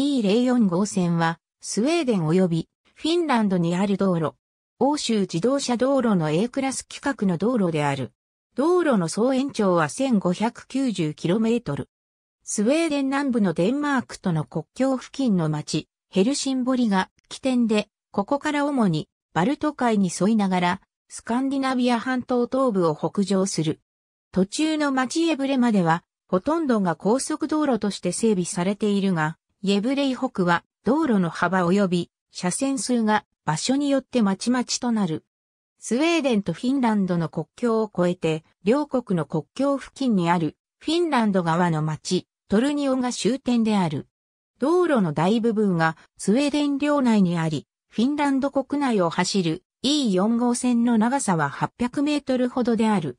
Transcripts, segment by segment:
E04 号線は、スウェーデン及びフィンランドにある道路。欧州自動車道路の A クラス規格の道路である。道路の総延長は 1590km。スウェーデン南部のデンマークとの国境付近の町、ヘルシンボリが起点で、ここから主にバルト海に沿いながら、スカンディナビア半島東部を北上する。途中の町エブレまでは、ほとんどが高速道路として整備されているが、イェブレイ北は道路の幅及び車線数が場所によってまちまちとなる。スウェーデンとフィンランドの国境を越えて、両国の国境付近にあるフィンランド側の町、トルニオが終点である。道路の大部分がスウェーデン領内にあり、フィンランド国内を走る E4 号線の長さは800メートルほどである。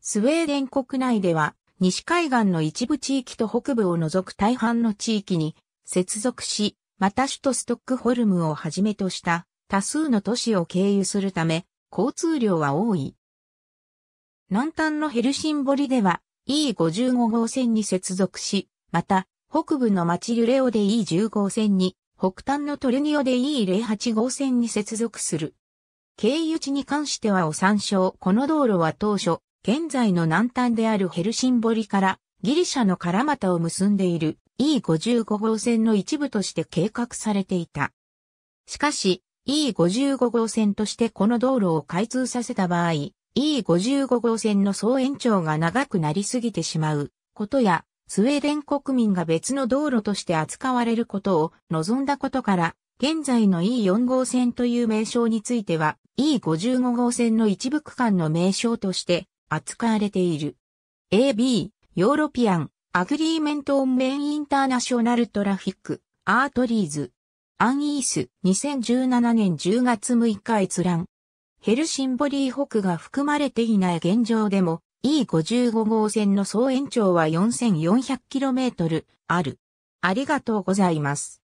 スウェーデン国内では西海岸の一部地域と北部を除く大半の地域に接続し、また首都ストックホルムをはじめとした多数の都市を経由するため、交通量は多い。南端のヘルシンボリでは E55 号線に接続し、また北部のマチユレオで E10 号線に、北端のトレニオで E08 号線に接続する。経由地に関してはお参照。この道路は当初、現在の南端であるヘルシンボリからギリシャのカラマタを結んでいる E55 号線の一部として計画されていた。しかし、E55 号線としてこの道路を開通させた場合、E55 号線の総延長が長くなりすぎてしまうことや、スウェーデン国民が別の道路として扱われることを望んだことから、現在の E4 号線という名称については E55 号線の一部区間の名称として扱われている。AB、ヨーロピアン、アグリーメントオンメインインターナショナルトラフィック、アートリーズ、アンイース、2017年10月6日閲覧。ヘルシンボリー北が含まれていない現状でも、E55 号線の総延長は 4400km ある。ありがとうございます。